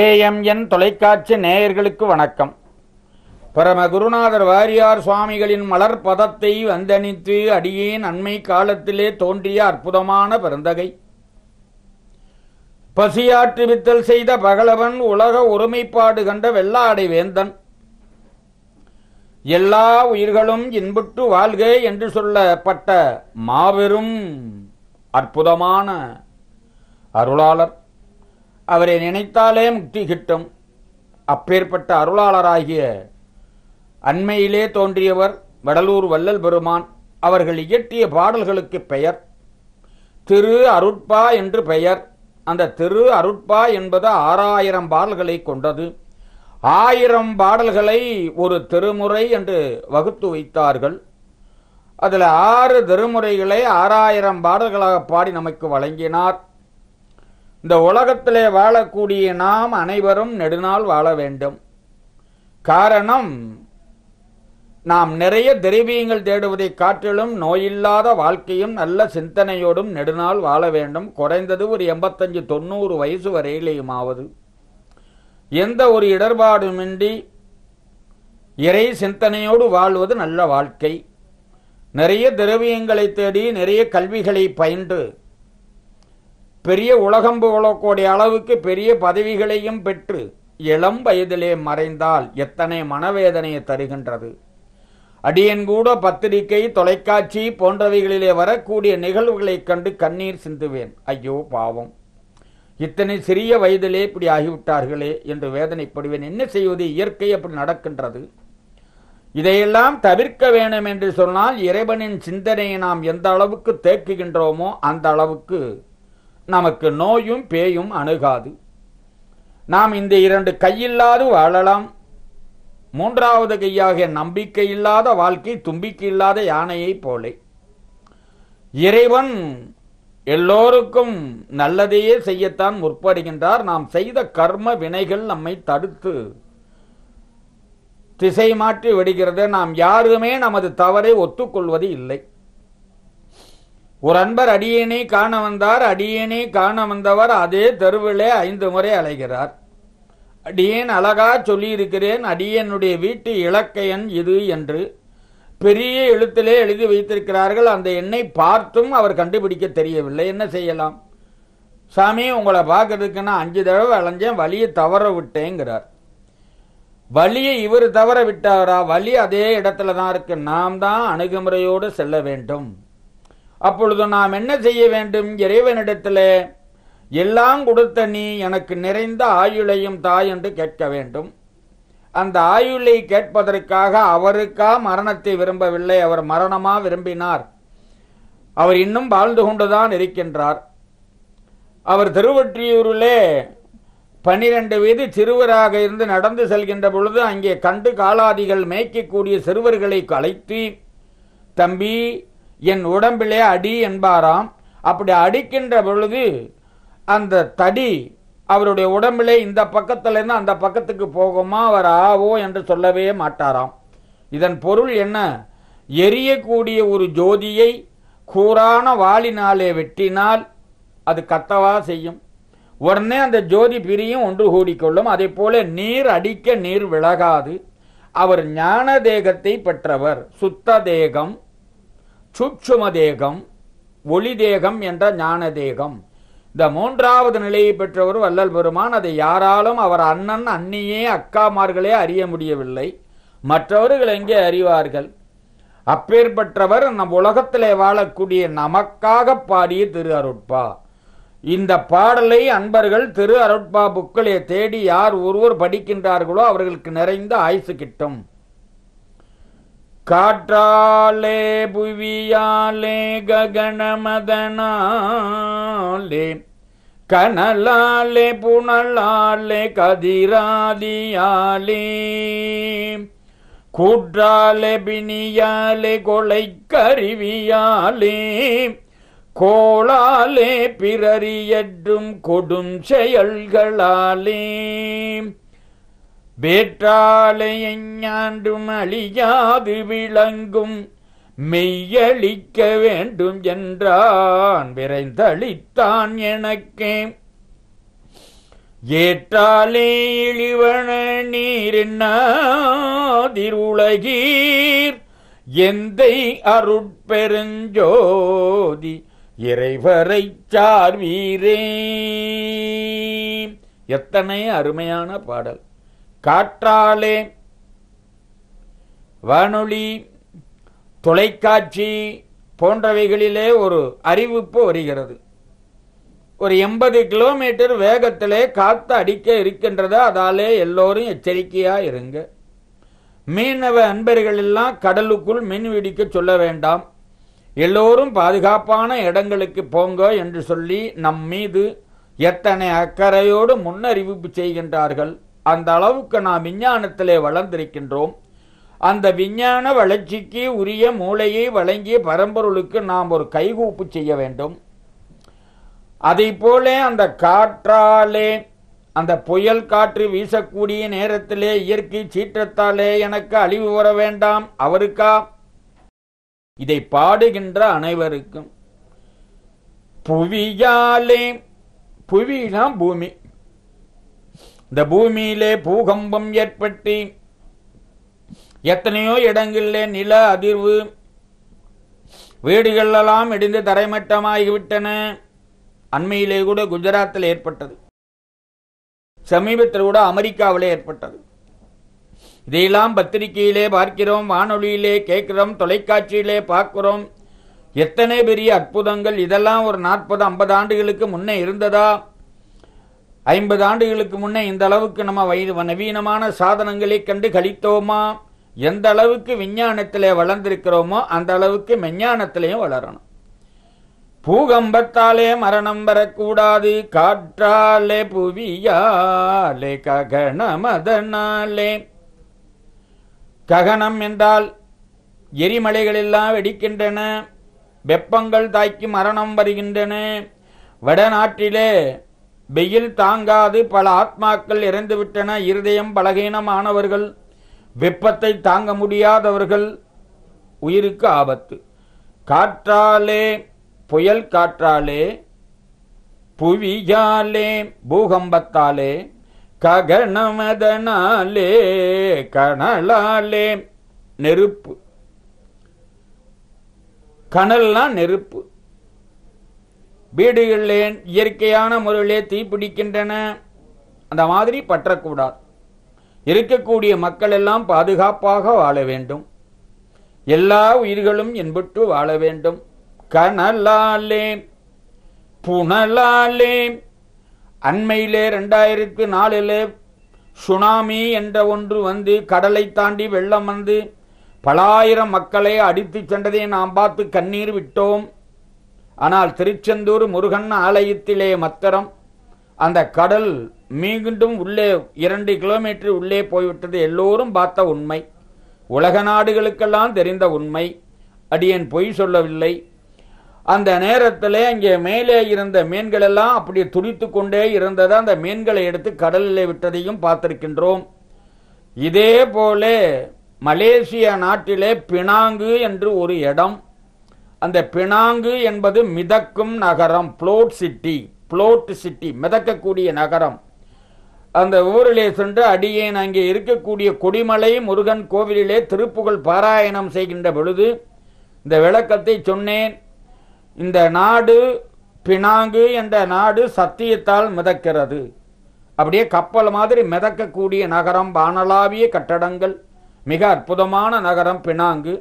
AMN தொலைக்காட்சி நேயர்களுக்கு வணக்கம் குருநாதர் வாரியார் சுவாமிகளின் மலர் பதத்தை வந்தணித்து அடியேன் அண்மை காலத்திலே தோன்றிய அற்புதமான பசியாற்று வித்தல் செய்த பகலவன் உலக ஒருமைப்பாடு கண்ட வெள்ளாடை வேந்தன் எல்லா உயிர்களும் இன்புட்டு வாழ்க என்று சொல்லப்பட்ட மாபெரும் அற்புதமான அருளாளர் அவரை நினைத்தாலே முக்தி கிட்டும் அப்பேற்பட்ட அருளாளராகிய அண்மையிலே தோன்றியவர் வடலூர் வல்லல் பெருமான் அவர்கள் இயற்றிய பாடல்களுக்கு பெயர் திரு அருட்பா என்று பெயர் அந்த திரு அருட்பா என்பது ஆறாயிரம் பாடல்களை கொண்டது ஆயிரம் பாடல்களை ஒரு திருமுறை என்று வகுத்து வைத்தார்கள் அதில் ஆறு திருமுறைகளை ஆறாயிரம் பாடல்களாக பாடி நமக்கு வழங்கினார் இந்த உலகத்திலே வாழக்கூடிய நாம் அனைவரும் நெடுநாள் வாழ வேண்டும் காரணம் நாம் நிறைய திரவியங்கள் தேடுவதை காட்டிலும் நோயில்லாத வாழ்க்கையும் நல்ல சிந்தனையோடும் நெடுநாள் வாழ வேண்டும் குறைந்தது ஒரு எண்பத்தஞ்சு தொண்ணூறு வயசு வரையிலேயுமாவது எந்த ஒரு இடர்பாடுமின்றி இறை சிந்தனையோடு வாழ்வது நல்ல வாழ்க்கை நிறைய திரவியங்களை தேடி நிறைய கல்விகளை பயின்று பெரிய உலகம் புகழக்கூடிய அளவுக்கு பெரிய பதவிகளையும் பெற்று இளம் வயதிலே மறைந்தால் எத்தனை மனவேதனையை தருகின்றது அடியன் கூட பத்திரிகை தொலைக்காட்சி போன்றவைகளிலே வரக்கூடிய நிகழ்வுகளைக் கண்டு கண்ணீர் சிந்துவேன் ஐயோ பாவம் இத்தனை சிறிய வயதிலே இப்படி ஆகிவிட்டார்களே என்று வேதனைப்படுவேன் என்ன செய்வது இயற்கை அப்படி நடக்கின்றது இதையெல்லாம் தவிர்க்க வேண்டும் என்று சொன்னால் இறைவனின் சிந்தனையை நாம் எந்த அளவுக்கு தேக்குகின்றோமோ அந்த அளவுக்கு நமக்கு நோயும் பேயும் அணுகாது நாம் இந்த இரண்டு கையில்லாது வாழலாம் மூன்றாவது கையாக நம்பிக்கை இல்லாத வாழ்க்கை தும்பிக்கை இல்லாத யானையைப் போலே இறைவன் எல்லோருக்கும் நல்லதையே செய்யத்தான் முற்படுகின்றார் நாம் செய்த கர்ம வினைகள் நம்மை தடுத்து திசை மாற்றி விடுகிறது நாம் யாருமே நமது தவறை ஒத்துக்கொள்வது இல்லை ஒரு அன்பர் அடியேனை காண வந்தார் அடியேனை காண வந்தவர் அதே தெருவிலே ஐந்து முறை அலைகிறார் அடியேன் அழகா சொல்லியிருக்கிறேன் அடியனுடைய வீட்டு இலக்கையன் இது என்று பெரிய எழுத்திலே எழுதி வைத்திருக்கிறார்கள் அந்த எண்ணை பார்த்தும் அவர் கண்டுபிடிக்க தெரியவில்லை என்ன செய்யலாம் சாமி உங்களை பார்க்கறதுக்கு நான் அஞ்சு தடவை அலைஞ்சேன் வழியை தவற விட்டேங்கிறார் வழியை இவர் தவற விட்டாரா வழி அதே இடத்துல தான் இருக்கு நாம் தான் அணுகுமுறையோடு செல்ல வேண்டும் அப்பொழுது நாம் என்ன செய்ய வேண்டும் இறைவனிடத்தில் எல்லாம் கொடுத்த நீ எனக்கு நிறைந்த ஆயுளையும் தாய் என்று கேட்க வேண்டும் அந்த ஆயுளை கேட்பதற்காக அவருக்கா மரணத்தை விரும்பவில்லை அவர் மரணமா விரும்பினார் அவர் இன்னும் வாழ்ந்து கொண்டுதான் இருக்கின்றார் அவர் திருவொற்றியூரிலே பனிரெண்டு வீதி சிறுவராக இருந்து நடந்து செல்கின்ற பொழுது அங்கே கண்டு காலாதிகள் மேய்க்கக்கூடிய சிறுவர்களை கலைத்து தம்பி என் உடம்பிலே அடி என்பாராம் அப்படி அடிக்கின்ற பொழுது அந்த தடி அவருடைய உடம்பிலே இந்த பக்கத்திலேருந்து அந்த பக்கத்துக்கு போகுமா அவர் ஆவோ என்று சொல்லவே மாட்டாராம் இதன் பொருள் என்ன எரியக்கூடிய ஒரு ஜோதியை கூறான வாளினாலே வெட்டினால் அது கத்தவா செய்யும் உடனே அந்த ஜோதி பிரியும் ஒன்று கூடிக்கொள்ளும் அதே போல நீர் அடிக்க நீர் விலகாது அவர் ஞான தேகத்தை பெற்றவர் சுத்த தேகம் சூட்சும தேகம் ஒளி தேகம் என்ற ஞான தேகம் இந்த மூன்றாவது நிலையை பெற்றவர் வல்லல் பெருமான் அதை யாராலும் அவர் அண்ணன் அன்னியே அக்காமார்களே அறிய முடியவில்லை மற்றவர்கள் எங்கே அறிவார்கள் அப்பேற்பட்டவர் நம் உலகத்திலே வாழக்கூடிய நமக்காக பாடிய திரு அருட்பா இந்த பாடலை அன்பர்கள் திரு அருட்பா புக்களை தேடி யார் ஒருவர் படிக்கின்றார்களோ அவர்களுக்கு நிறைந்த ஆயுசு கிட்டும் காற்றாலே புவியாலே ககனமதனாலே கனலாலே புனலாலே கதிராதியாலே கூற்றாலே பிணியாலே கொலை கருவியாலே கோளாலே பிறறியற்றும் கொடும் செயல்களாலே வேற்றாலையாண்டும் அழியாது விளங்கும் மெய்யளிக்க வேண்டும் என்றான் விரைந்தளித்தான் எனக்கே ஏற்றாலே இழிவன நீரின்னாதிருளகீர் எந்த அருட்பெருஞ்சோதி இறைவரை சார்வீரே எத்தனை அருமையான பாடல் காற்றாலே வானொலி தொலைக்காட்சி போன்றவைகளிலே ஒரு அறிவிப்பு வருகிறது ஒரு எண்பது கிலோமீட்டர் வேகத்திலே காத்து அடிக்க இருக்கின்றது அதாலே எல்லோரும் எச்சரிக்கையா இருங்க மீனவ அன்பர்கள் எல்லாம் கடலுக்குள் மின் வெடிக்க சொல்ல வேண்டாம் எல்லோரும் பாதுகாப்பான இடங்களுக்கு போங்க என்று சொல்லி நம் மீது எத்தனை அக்கறையோடு முன்னறிவிப்பு செய்கின்றார்கள் அந்த அளவுக்கு நாம் விஞ்ஞானத்திலே வளர்ந்திருக்கின்றோம் அந்த விஞ்ஞான வளர்ச்சிக்கு உரிய மூளையை வழங்கிய பரம்பொருளுக்கு நாம் ஒரு கைகூப்பு செய்ய வேண்டும் அதை போல அந்த காற்றாலே அந்த புயல் காற்று வீசக்கூடிய நேரத்திலே இயற்கை சீற்றத்தாலே எனக்கு அழிவு வர வேண்டாம் அவருக்கா இதை பாடுகின்ற அனைவருக்கும் புவியாலே புவிதான் பூமி இந்த பூமியிலே பூகம்பம் ஏற்பட்டு எத்தனையோ இடங்களிலே நில அதிர்வு வீடுகளெல்லாம் இடிந்து தரைமட்டமாகிவிட்டன அண்மையிலே கூட குஜராத்தில் ஏற்பட்டது சமீபத்தில் கூட அமெரிக்காவிலே ஏற்பட்டது இதையெல்லாம் பத்திரிகையிலே பார்க்கிறோம் வானொலியிலே கேட்கிறோம் தொலைக்காட்சியிலே பார்க்கிறோம் எத்தனை பெரிய அற்புதங்கள் இதெல்லாம் ஒரு நாற்பது ஐம்பது ஆண்டுகளுக்கு முன்னே இருந்ததா ஐம்பது ஆண்டுகளுக்கு முன்னே இந்த அளவுக்கு நம்ம வயது நவீனமான சாதனங்களை கண்டு கழித்தோமா எந்த அளவுக்கு விஞ்ஞானத்திலே வளர்ந்திருக்கிறோமோ அந்த அளவுக்கு மெஞ்ஞானத்திலையும் வளரணும் பூகம்பத்தாலே மரணம் வரக்கூடாது காற்றாலே புவியாலே ககனமதனாலே ககனம் என்றால் எரிமலைகள் எல்லாம் வெடிக்கின்றன வெப்பங்கள் தாக்கி மரணம் வருகின்றன வடநாட்டிலே வெயில் தாங்காது பல ஆத்மாக்கள் இறந்துவிட்டன இருதயம் பலகீனமானவர்கள் வெப்பத்தை தாங்க முடியாதவர்கள் உயிருக்கு ஆபத்து காற்றாலே புயல் காற்றாலே புவியாலே பூகம்பத்தாலே ககனமதனாலே கனலாலே நெருப்பு கனல்லாம் நெருப்பு வீடுகளிலே இயற்கையான முறையிலே தீப்பிடிக்கின்றன அந்த மாதிரி பற்றக்கூடாது இருக்கக்கூடிய மக்கள் எல்லாம் பாதுகாப்பாக வாழ வேண்டும் எல்லா உயிர்களும் என்பட்டு வாழ வேண்டும் கனலாலே புனலாலே அண்மையிலே ரெண்டாயிரத்தி நாலிலே சுனாமி என்ற ஒன்று வந்து கடலை தாண்டி வெள்ளம் வந்து பலாயிரம் மக்களை அடித்து சென்றதை நாம் பார்த்து கண்ணீர் விட்டோம் ஆனால் திருச்செந்தூர் முருகன் ஆலயத்திலே மத்திரம் அந்த கடல் மீண்டும் உள்ளே இரண்டு கிலோமீட்டர் உள்ளே போய்விட்டது எல்லோரும் பார்த்த உண்மை உலக நாடுகளுக்கெல்லாம் தெரிந்த உண்மை அடியன் பொய் சொல்லவில்லை அந்த நேரத்தில் அங்கே மேலே இருந்த மீன்கள் எல்லாம் அப்படி துடித்து கொண்டே இருந்ததை அந்த மீன்களை எடுத்து கடலில் விட்டதையும் பார்த்திருக்கின்றோம் இதே போல மலேசிய நாட்டிலே பினாங்கு என்று ஒரு இடம் அந்த பினாங்கு என்பது மிதக்கும் நகரம் புளோட் சிட்டி புளோட் சிட்டி மிதக்கக்கூடிய நகரம் அந்த ஊரிலே சென்று அடியேன் அங்கே இருக்கக்கூடிய கொடிமலை முருகன் கோவிலிலே திருப்புகழ் பாராயணம் செய்கின்ற பொழுது இந்த விளக்கத்தை சொன்னேன் இந்த நாடு பினாங்கு என்ற நாடு சத்தியத்தால் மிதக்கிறது அப்படியே கப்பல் மாதிரி மிதக்கக்கூடிய நகரம் வானலாவிய கட்டடங்கள் மிக அற்புதமான நகரம் பினாங்கு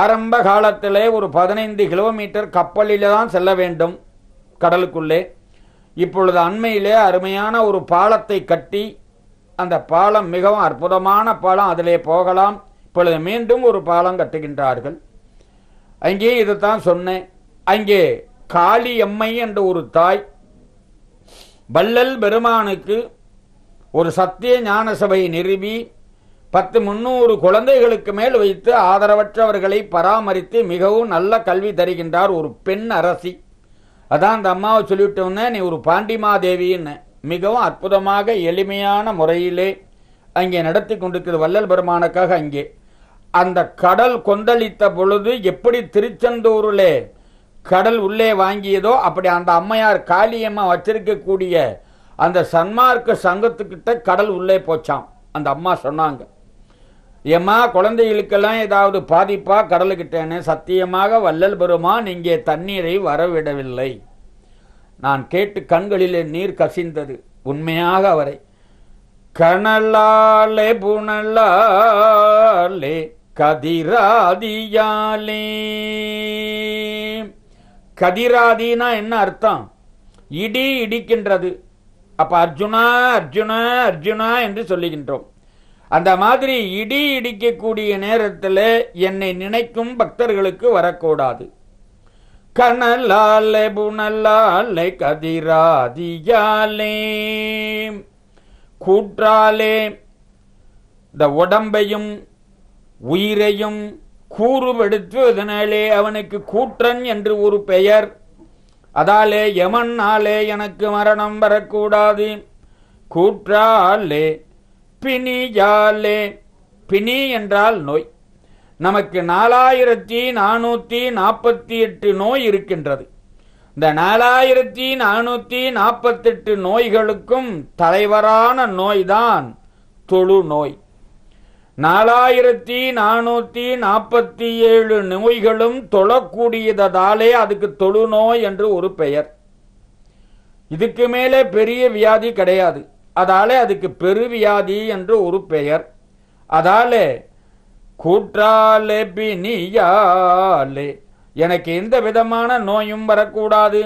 ஆரம்ப காலத்திலே ஒரு பதினைந்து கிலோமீட்டர் கப்பலில் தான் செல்ல வேண்டும் கடலுக்குள்ளே இப்பொழுது அண்மையிலே அருமையான ஒரு பாலத்தை கட்டி அந்த பாலம் மிகவும் அற்புதமான பாலம் அதிலே போகலாம் இப்பொழுது மீண்டும் ஒரு பாலம் கட்டுகின்றார்கள் அங்கே இதுதான் சொன்னேன் அங்கே காளியம்மை என்ற ஒரு தாய் வள்ளல் பெருமானுக்கு ஒரு சத்திய ஞான நிறுவி பத்து முன்னூறு குழந்தைகளுக்கு மேல் வைத்து ஆதரவற்றவர்களை பராமரித்து மிகவும் நல்ல கல்வி தருகின்றார் ஒரு பெண் அரசி அதான் அந்த அம்மாவை சொல்லிவிட்டோன்னே நீ ஒரு பாண்டிமாதேவின்னு மிகவும் அற்புதமாக எளிமையான முறையிலே அங்கே நடத்தி கொண்டிருக்கிறது வல்லல் பெருமானுக்காக அங்கே அந்த கடல் கொந்தளித்த பொழுது எப்படி திருச்செந்தூரில் கடல் உள்ளே வாங்கியதோ அப்படி அந்த அம்மையார் காளியம்மா வச்சிருக்கக்கூடிய அந்த சன்மார்க்க சங்கத்துக்கிட்ட கடல் உள்ளே போச்சான் அந்த அம்மா சொன்னாங்க ஏம்மா குழந்தைகளுக்கெல்லாம் ஏதாவது பாதிப்பா கடலுக்கிட்டேன்னு சத்தியமாக வல்லல் பெருமான் இங்கே தண்ணீரை வரவிடவில்லை நான் கேட்டு கண்களிலே நீர் கசிந்தது உண்மையாக அவரை கணலாலே புனலாலே கதிராதியாலே கதிராதினா என்ன அர்த்தம் இடி இடிக்கின்றது அப்ப அர்ஜுனா அர்ஜுனா அர்ஜுனா என்று சொல்லுகின்றோம் அந்த மாதிரி இடி இடிக்கக்கூடிய நேரத்தில் என்னை நினைக்கும் பக்தர்களுக்கு வரக்கூடாது கனலாலே புனலாலே கதிராதியாலே கூற்றாலே இந்த உடம்பையும் உயிரையும் அதனாலே அவனுக்கு கூற்றன் என்று ஒரு பெயர் அதாலே ஆலே எனக்கு மரணம் வரக்கூடாது கூற்றாலே பிணியாலே பிணி என்றால் நோய் நமக்கு நாலாயிரத்தி நானூற்றி நாற்பத்தி எட்டு நோய் இருக்கின்றது இந்த நாலாயிரத்தி நானூற்றி நாற்பத்தெட்டு நோய்களுக்கும் தலைவரான நோய்தான் தொழு நோய் நாலாயிரத்தி நானூற்றி நாற்பத்தி ஏழு நோய்களும் தொழக்கூடியதாலே அதுக்கு தொழு நோய் என்று ஒரு பெயர் இதுக்கு மேலே பெரிய வியாதி கிடையாது அதாலே அதுக்கு பெருவியாதி என்று ஒரு பெயர் அதாலே கூற்றாலே எனக்கு எந்த விதமான நோயும் வரக்கூடாது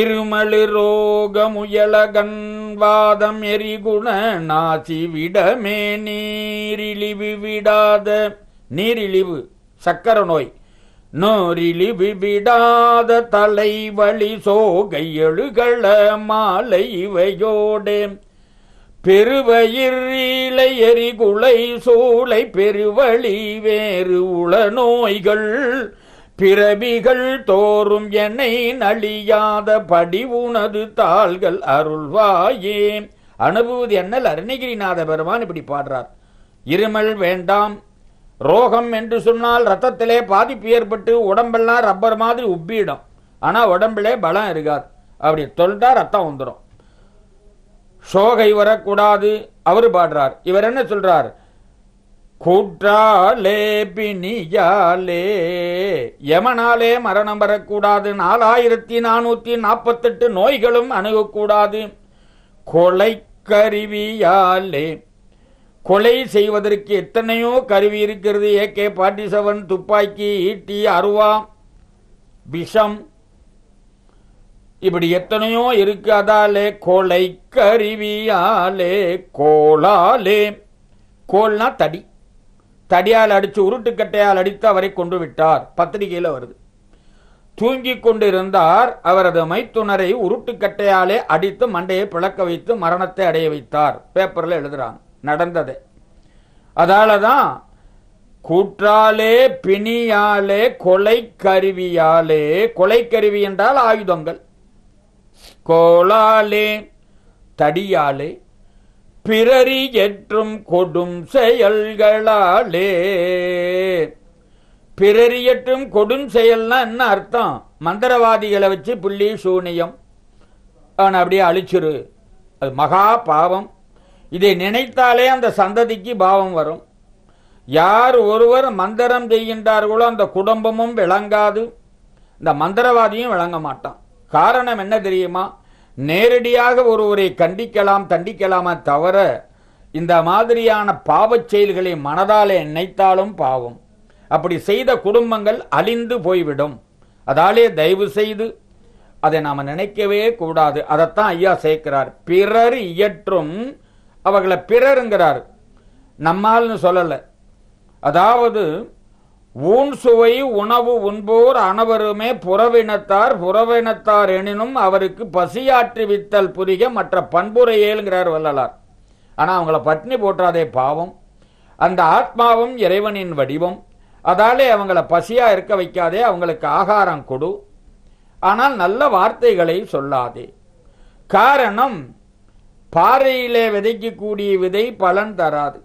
இருமலி ரோகமுயலகன்வாதம் எரிகுண நாசி விடமே நீரிழிவு விடாத நீரிழிவு சக்கர நோய் நோரிலி விவிடாத தலைவழி எழுகள மாலை இவையோடே பெருவயிரீலை எரிகுலை சூளை பெருவழி வேறு உள நோய்கள் பிறவிகள் தோறும் என்னை நழியாத படி உனது தாள்கள் அருள்வாயே அனுபூதி என்னல் அருணகிரிநாத பெருமான் இப்படி பாடுறார் இருமல் வேண்டாம் ரோகம் என்று சொன்னால் ரத்தத்திலே பாதிப்பு ஏற்பட்டு உடம்பெல்லாம் ரப்பர் மாதிரி உப்பிடும் ஆனால் உடம்புலே பலம் இருக்காது அப்படி தொல்ட்டா ரத்தம் வந்துடும் சோகை வரக்கூடாது அவர் பாடுறார் இவர் என்ன சொல்றார் கூற்றாலே பிணியாலே யமனாலே மரணம் வரக்கூடாது நாலாயிரத்தி நானூத்தி நாற்பத்தெட்டு நோய்களும் அணுகக்கூடாது கொலை கருவியாலே கொலை செய்வதற்கு எத்தனையோ கருவி இருக்கிறது ஏ கே ஃபார்ட்டி செவன் துப்பாக்கி ஈட்டி அருவா விஷம் இப்படி எத்தனையோ இருக்கு அதாலே கொலை கருவியாலே கோளாலே கோல்னா தடி தடியால் அடித்து உருட்டுக்கட்டையால் அடித்து அவரை கொண்டு விட்டார் பத்திரிகையில் வருது தூங்கிக் கொண்டிருந்தார் அவரது மைத்துனரை உருட்டுக்கட்டையாலே அடித்து மண்டையை பிளக்க வைத்து மரணத்தை அடைய வைத்தார் பேப்பரில் எழுதுறாங்க நடந்தது அதால தான் கூற்றாலே பிணியாலே கொலை கருவியாலே கொலை கருவி என்றால் ஆயுதங்கள் கோளாலே தடியாலே பிறரி ஏற்றும் கொடும் செயல்களாலே பிறரியற்றும் கொடும் செயல்னா என்ன அர்த்தம் மந்திரவாதிகளை வச்சு புள்ளி சூனியம் அவனை அப்படியே அழிச்சிரு அது மகா பாவம் இதை நினைத்தாலே அந்த சந்ததிக்கு பாவம் வரும் யார் ஒருவர் மந்திரம் செய்கின்றார்களோ அந்த குடும்பமும் விளங்காது இந்த மந்திரவாதியும் விளங்க மாட்டான் காரணம் என்ன தெரியுமா நேரடியாக ஒருவரை கண்டிக்கலாம் தண்டிக்கலாமா தவிர இந்த மாதிரியான பாவச் செயல்களை மனதாலே நினைத்தாலும் பாவம் அப்படி செய்த குடும்பங்கள் அழிந்து போய்விடும் அதாலே தயவு செய்து அதை நாம் நினைக்கவே கூடாது அதைத்தான் ஐயா சேர்க்கிறார் பிறர் இயற்றும் அவர்களை பிறருங்கிறார் நம்மால்னு சொல்லலை அதாவது ஊன் சுவை உணவு உண்போர் அனைவருமே புறவினத்தார் புறவினத்தார் எனினும் அவருக்கு பசியாற்றி வித்தல் புரிய மற்ற பண்புரை ஏழுங்கிறார் வள்ளலார் ஆனால் அவங்கள பட்னி போட்டாதே பாவம் அந்த ஆத்மாவும் இறைவனின் வடிவம் அதாலே அவங்கள பசியாக இருக்க வைக்காதே அவங்களுக்கு ஆகாரம் கொடு ஆனால் நல்ல வார்த்தைகளை சொல்லாதே காரணம் பாறையிலே விதைக்கக்கூடிய விதை பலன் தராது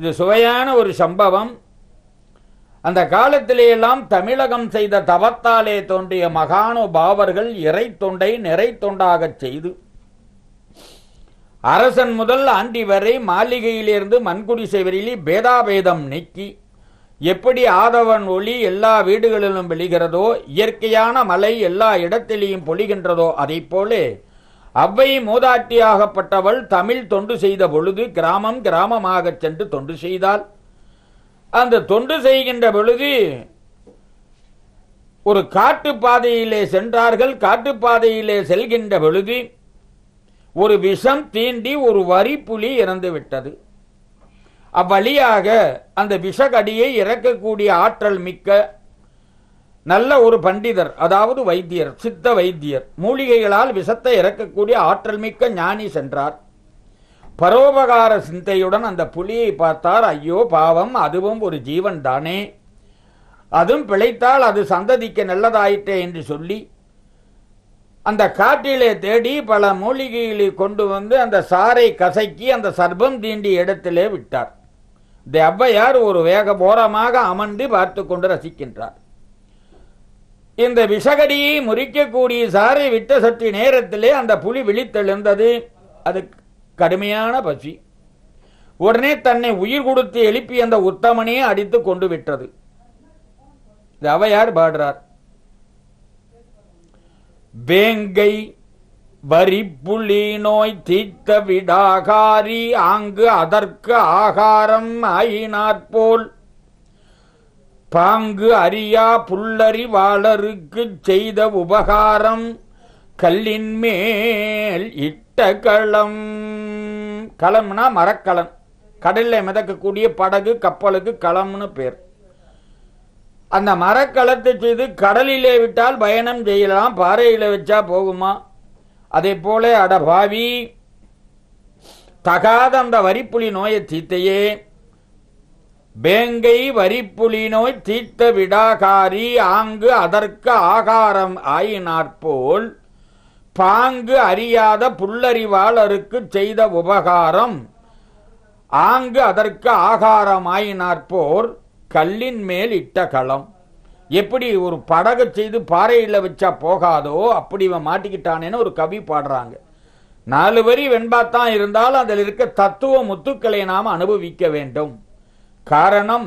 இது சுவையான ஒரு சம்பவம் அந்த காலத்திலேயெல்லாம் தமிழகம் செய்த தவத்தாலே தோன்றிய மகானுபாவர்கள் இறை தொண்டை நிறை தொண்டாக செய்து அரசன் முதல் ஆண்டி வரை மாளிகையிலிருந்து மண்குடிசை வரையிலே பேதாபேதம் நீக்கி எப்படி ஆதவன் ஒளி எல்லா வீடுகளிலும் விழுகிறதோ இயற்கையான மலை எல்லா இடத்திலேயும் பொழிகின்றதோ அதை போலே அவ்வை மூதாட்டியாகப்பட்டவள் தமிழ் தொண்டு செய்த பொழுது கிராமம் கிராமமாக சென்று தொண்டு செய்தால் அந்த தொண்டு செய்கின்ற பொழுது ஒரு காட்டுப்பாதையிலே சென்றார்கள் காட்டுப்பாதையிலே செல்கின்ற பொழுது ஒரு விஷம் தீண்டி ஒரு வரி புலி இறந்து விட்டது அவ்வழியாக அந்த விஷக்கடியை இறக்கக்கூடிய ஆற்றல் மிக்க நல்ல ஒரு பண்டிதர் அதாவது வைத்தியர் சித்த வைத்தியர் மூலிகைகளால் விஷத்தை இறக்கக்கூடிய ஆற்றல் மிக்க ஞானி சென்றார் பரோபகார சிந்தையுடன் அந்த புலியை பார்த்தார் ஐயோ பாவம் அதுவும் ஒரு ஜீவன் தானே அதுவும் பிழைத்தால் அது சந்ததிக்க நல்லதாயிற்றே என்று சொல்லி அந்த காட்டிலே தேடி பல மூலிகைகளை கொண்டு வந்து அந்த சாரை கசக்கி அந்த சர்பம் தீண்டி இடத்திலே விட்டார் இந்த அவ்வையார் ஒரு வேக போரமாக அமர்ந்து பார்த்து கொண்டு ரசிக்கின்றார் இந்த விஷகடியை முறிக்கக்கூடிய சாரை விட்ட சற்று நேரத்திலே அந்த புலி விழித்தெழுந்தது அது கடுமையான பசி உடனே தன்னை உயிர் கொடுத்து எழுப்பி அந்த உத்தமனையே அடித்து கொண்டு விட்டது இது அவையார் பாடுறார் வேங்கை வரி புலி நோய் தீத்த விடாகாரி ஆங்கு அதற்கு ஆகாரம் ஆயினாற்போல் பாங்கு அறியா புல்லறிவாளருக்குச் செய்த உபகாரம் கல்லின் மேல் இட்ட களம் களம்னா மரக்கலன் கடலில் மிதக்கக்கூடிய படகு கப்பலுக்கு களம்னு பேர் அந்த மரக்கலத்தை செய்து கடலிலே விட்டால் பயணம் செய்யலாம் பாறையில் வச்சா போகுமா அதே போல அடபாவி தகாத அந்த வரிப்புலி நோயை தீத்தையே வேங்கை நோய் தீர்த்த விடாகாரி ஆங்கு அதற்கு ஆகாரம் ஆயினாற்போல் பாங்கு அறியாத புல்லறிவாளருக்கு செய்த உபகாரம் ஆங்கு அதற்கு ஆகாரம் ஆயினாற்போர் கல்லின் மேல் இட்ட களம் எப்படி ஒரு படகு செய்து பாறையில் வச்சா போகாதோ அப்படி இவன் மாட்டிக்கிட்டானேன்னு ஒரு கவி பாடுறாங்க நாலு வரி வெண்பாத்தான் இருந்தால் அதில் இருக்க தத்துவ முத்துக்களை நாம் அனுபவிக்க வேண்டும் காரணம்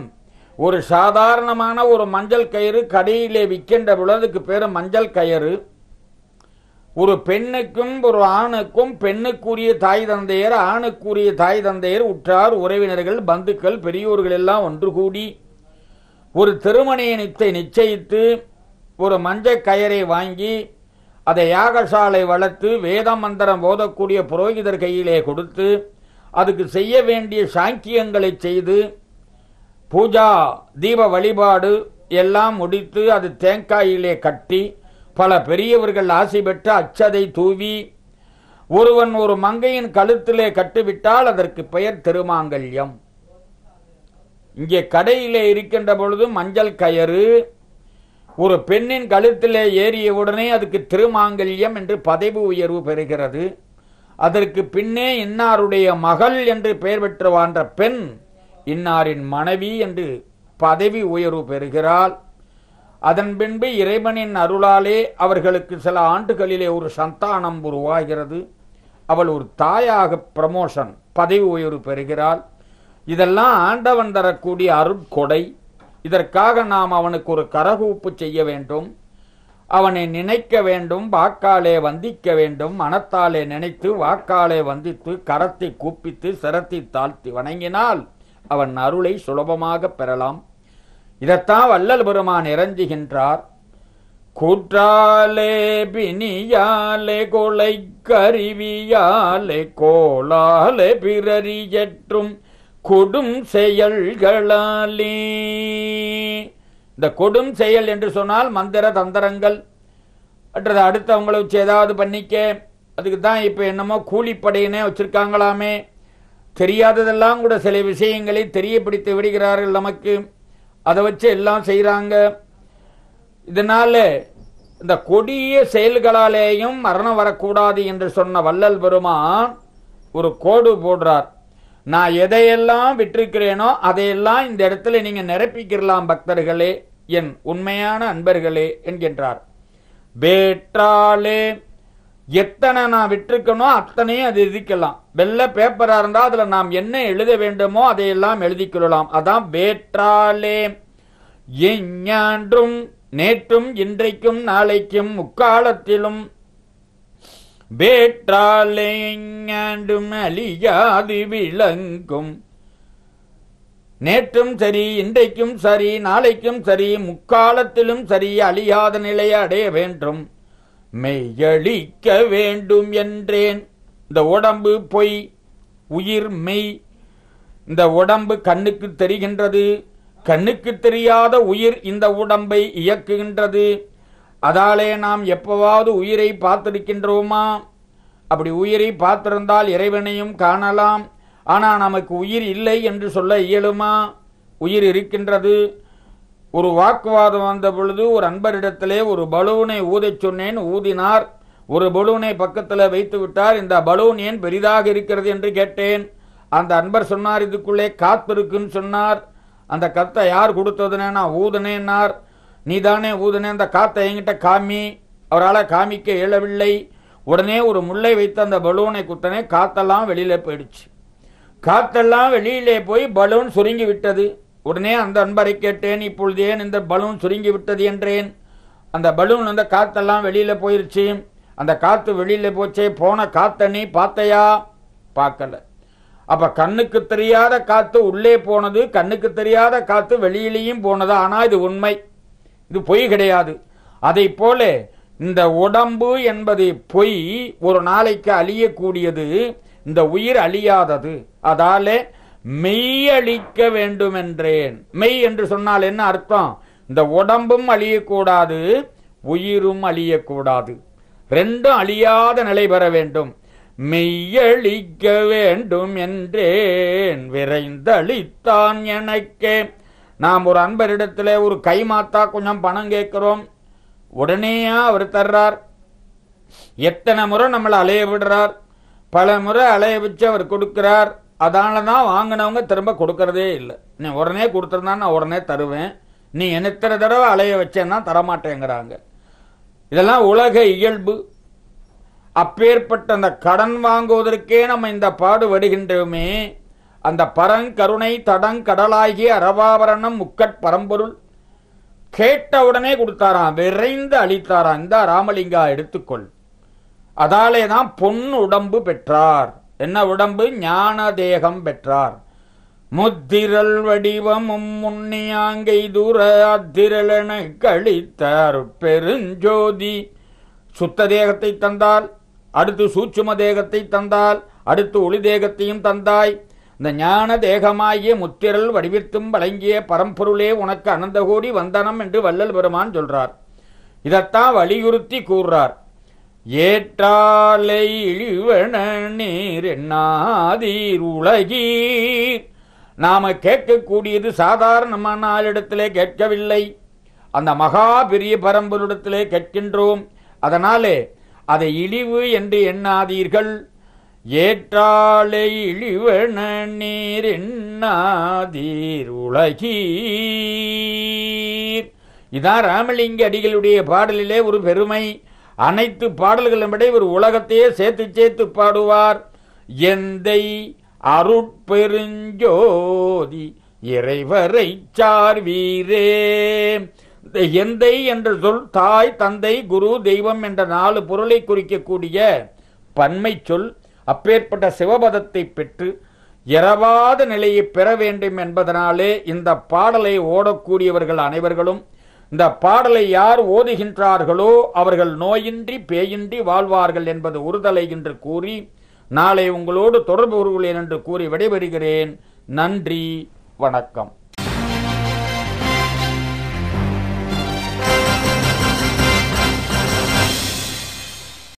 ஒரு சாதாரணமான ஒரு மஞ்சள் கயிறு கடையிலே விற்கின்ற பொழுதுக்கு பேர் மஞ்சள் கயிறு ஒரு பெண்ணுக்கும் ஒரு ஆணுக்கும் பெண்ணுக்குரிய தாய் தந்தையர் ஆணுக்குரிய தாய் தந்தையர் உற்றார் உறவினர்கள் பந்துக்கள் பெரியோர்கள் எல்லாம் ஒன்று கூடி ஒரு திருமணத்தை நிச்சயித்து ஒரு மஞ்சள் கயரை வாங்கி அதை யாகசாலை வளர்த்து வேத மந்திரம் ஓதக்கூடிய புரோகிதர் கையிலே கொடுத்து அதுக்கு செய்ய வேண்டிய சாங்கியங்களை செய்து பூஜா தீப வழிபாடு எல்லாம் முடித்து அது தேங்காயிலே கட்டி பல பெரியவர்கள் ஆசை பெற்று அச்சதை தூவி ஒருவன் ஒரு மங்கையின் கழுத்திலே கட்டுவிட்டால் அதற்கு பெயர் திருமாங்கல்யம் இங்கே கடையிலே இருக்கின்ற பொழுது மஞ்சள் கயறு ஒரு பெண்ணின் கழுத்திலே ஏறியவுடனே அதுக்கு திருமாங்கல்யம் என்று பதவி உயர்வு பெறுகிறது அதற்கு பின்னே இன்னாருடைய மகள் என்று பெயர் பெற்று வாழ்ந்த பெண் இன்னாரின் மனைவி என்று பதவி உயர்வு பெறுகிறாள் அதன் பின்பு இறைவனின் அருளாலே அவர்களுக்கு சில ஆண்டுகளிலே ஒரு சந்தானம் உருவாகிறது அவள் ஒரு தாயாக ப்ரமோஷன் பதவி உயர்வு பெறுகிறாள் இதெல்லாம் ஆண்டவன் தரக்கூடிய அருட்கொடை இதற்காக நாம் அவனுக்கு ஒரு கரகூப்பு செய்ய வேண்டும் அவனை நினைக்க வேண்டும் வாக்காலே வந்திக்க வேண்டும் மனத்தாலே நினைத்து வாக்காலே வந்தித்து கரத்தை கூப்பித்து சிரத்தை தாழ்த்தி வணங்கினாள் அவன் அருளை சுலபமாக பெறலாம் இதத்தான் வல்லல் பெருமான் இறந்துகின்றார் கூற்றாலே பிணியாலே கொலை கருவியாலே கோலாலே பிறரியற்றும் கொடும் செயல்களாலே இந்த கொடும் செயல் என்று சொன்னால் மந்திர தந்திரங்கள் மற்றது அடுத்தவங்களை வச்சு ஏதாவது பண்ணிக்க அதுக்கு தான் இப்போ என்னமோ கூலிப்படையினே வச்சுருக்காங்களாமே தெரியாததெல்லாம் கூட சில விஷயங்களை தெரியப்படுத்தி விடுகிறார்கள் நமக்கு அதை வச்சு எல்லாம் செய்கிறாங்க இதனால இந்த கொடிய செயல்களாலேயும் மரணம் வரக்கூடாது என்று சொன்ன வள்ளல் பெருமான் ஒரு கோடு போடுறார் நான் எதையெல்லாம் விட்டிருக்கிறேனோ அதையெல்லாம் இந்த இடத்துல நீங்க நிரப்பிக்கிறலாம் பக்தர்களே என் உண்மையான அன்பர்களே என்கின்றார் வேற்றாலே எத்தனை நான் விட்டுருக்கணும் அத்தனையும் அது எழுதிக்கலாம் வெள்ள பேப்பராக இருந்தால் அதில் நாம் என்ன எழுத வேண்டுமோ அதையெல்லாம் கொள்ளலாம் அதான் வேற்றாலே எஞ்ஞான்றும் நேற்றும் இன்றைக்கும் நாளைக்கும் முக்காலத்திலும் வேற்றாலே ஞாண்டும் அழியாது விளங்கும் நேற்றும் சரி இன்றைக்கும் சரி நாளைக்கும் சரி முக்காலத்திலும் சரி அழியாத நிலையை அடைய வேண்டும் மெய்யழிக்க வேண்டும் என்றேன் இந்த உடம்பு பொய் உயிர் மெய் இந்த உடம்பு கண்ணுக்கு தெரிகின்றது கண்ணுக்கு தெரியாத உயிர் இந்த உடம்பை இயக்குகின்றது அதாலே நாம் எப்பவாவது உயிரை பார்த்திருக்கின்றோமா அப்படி உயிரை பார்த்திருந்தால் இறைவனையும் காணலாம் ஆனால் நமக்கு உயிர் இல்லை என்று சொல்ல இயலுமா உயிர் இருக்கின்றது ஒரு வாக்குவாதம் வந்த பொழுது ஒரு அன்பரிடத்திலே ஒரு பலூனை ஊதச் சொன்னேன் ஊதினார் ஒரு பலூனை பக்கத்தில் வைத்து விட்டார் இந்த பலூன் ஏன் பெரிதாக இருக்கிறது என்று கேட்டேன் அந்த அன்பர் சொன்னார் இதுக்குள்ளே காத்திருக்குன்னு சொன்னார் அந்த கத்தை யார் கொடுத்ததுனே நான் ஊதுனேன்னார் நீ தானே ஊதுனே அந்த காத்தை என்கிட்ட காமி அவரால் காமிக்க இயலவில்லை உடனே ஒரு முல்லை வைத்து அந்த பலூனை குத்தனே காத்தெல்லாம் வெளியில் போயிடுச்சு காத்தெல்லாம் வெளியிலே போய் பலூன் சுருங்கி விட்டது உடனே அந்த அன்பரை கேட்டேன் இப்பொழுது ஏன் இந்த பலூன் சுருங்கி விட்டது என்றேன் அந்த பலூன் அந்த காத்தெல்லாம் வெளியில் போயிருச்சு அந்த காற்று வெளியில் போச்சே போன காத்த பார்த்தையா பார்க்கல அப்போ கண்ணுக்கு தெரியாத காற்று உள்ளே போனது கண்ணுக்கு தெரியாத காற்று வெளியிலையும் போனது ஆனால் இது உண்மை இது பொய் கிடையாது அதை போல இந்த உடம்பு என்பது பொய் ஒரு நாளைக்கு அழியக்கூடியது இந்த உயிர் அழியாதது அதாலே மெய்யழிக்க வேண்டுமென்றேன் மெய் என்று சொன்னால் என்ன அர்த்தம் இந்த உடம்பும் அழியக்கூடாது உயிரும் அழியக்கூடாது ரெண்டும் அழியாத நிலை பெற வேண்டும் மெய்யழிக்க வேண்டும் என்றேன் விரைந்தளித்தான் எனக்கே நாம் ஒரு அன்பரிடத்தில் ஒரு கை மாத்தா கொஞ்சம் பணம் கேட்கிறோம் உடனேயா அவர் தர்றார் எத்தனை முறை நம்மளை அலைய விடுறார் பல முறை அலைய வச்சு அவர் கொடுக்கிறார் அதனால தான் வாங்கினவங்க திரும்ப கொடுக்கறதே இல்லை நீ உடனே கொடுத்துருந்தா நான் உடனே தருவேன் நீ என்னத்தனை தடவை அலைய வச்சேன்னா தரமாட்டேங்கிறாங்க இதெல்லாம் உலக இயல்பு அப்பேற்பட்ட அந்த கடன் வாங்குவதற்கே நம்ம இந்த பாடு வருகின்றோமே அந்த பரங் கருணை தடங் கடலாகிய அரவாபரணம் முக்கட் பரம்பொருள் கேட்ட உடனே கொடுத்தாராம் விரைந்து அளித்தாராம் இந்த ராமலிங்கா எடுத்துக்கொள் அதாலே தான் பொன் உடம்பு பெற்றார் என்ன உடம்பு ஞான தேகம் பெற்றார் முத்திரல் வடிவமும் முன்னியாங்கை தூர அத்திரலென கழித்தார் பெருஞ்சோதி சுத்த தேகத்தை தந்தால் அடுத்து சூட்சும தேகத்தை தந்தால் அடுத்து ஒளி தேகத்தையும் தந்தாய் இந்த ஞான தேகமாகிய முத்திரல் வடிவிற்கும் வழங்கிய பரம்பொருளே உனக்கு அனந்த கோடி வந்தனம் என்று வள்ளல் பெருமான் சொல்றார் இதைத்தான் வலியுறுத்தி கூறுறார் ஏற்றாலை இழிவன நீர் என்னாதீர் உலகீர் நாம் கேட்கக்கூடியது சாதாரணமான ஆளிடத்திலே கேட்கவில்லை அந்த மகா பெரிய பரம்பரிடத்திலே கேட்கின்றோம் அதனாலே அதை இழிவு என்று எண்ணாதீர்கள் ஏற்றாலை இழிவன நீர் எண்ணாதீர் உலகீர் இதான் ராமலிங்க அடிகளுடைய பாடலிலே ஒரு பெருமை அனைத்து பாடல்களும் விட இவர் உலகத்தையே சேர்த்து சேர்த்து பாடுவார் எந்தை அருட்பெருஞ்சோதி இறைவரை வீரே எந்தை என்ற சொல் தாய் தந்தை குரு தெய்வம் என்ற நாலு பொருளை குறிக்கக்கூடிய பன்மை சொல் அப்பேற்பட்ட சிவபதத்தை பெற்று இரவாத நிலையை பெற வேண்டும் என்பதனாலே இந்த பாடலை ஓடக்கூடியவர்கள் அனைவர்களும் இந்த பாடலை யார் ஓதுகின்றார்களோ அவர்கள் நோயின்றி பேயின்றி வாழ்வார்கள் என்பது உறுதலை என்று கூறி நாளை உங்களோடு தொடர்பு கூறுகிறேன் என்று கூறி விடைபெறுகிறேன் நன்றி வணக்கம்